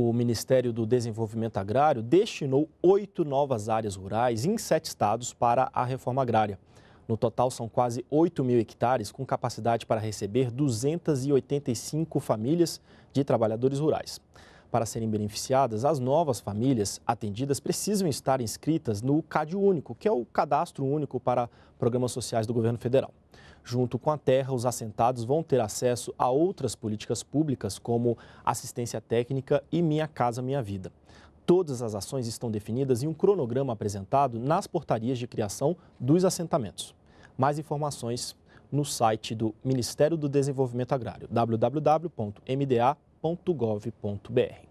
O Ministério do Desenvolvimento Agrário destinou oito novas áreas rurais em sete estados para a reforma agrária. No total, são quase 8 mil hectares com capacidade para receber 285 famílias de trabalhadores rurais. Para serem beneficiadas, as novas famílias atendidas precisam estar inscritas no CAD Único, que é o cadastro único para programas sociais do governo federal. Junto com a terra, os assentados vão ter acesso a outras políticas públicas, como assistência técnica e Minha Casa Minha Vida. Todas as ações estão definidas em um cronograma apresentado nas portarias de criação dos assentamentos. Mais informações no site do Ministério do Desenvolvimento Agrário, www.mda.gov.br www.gov.br.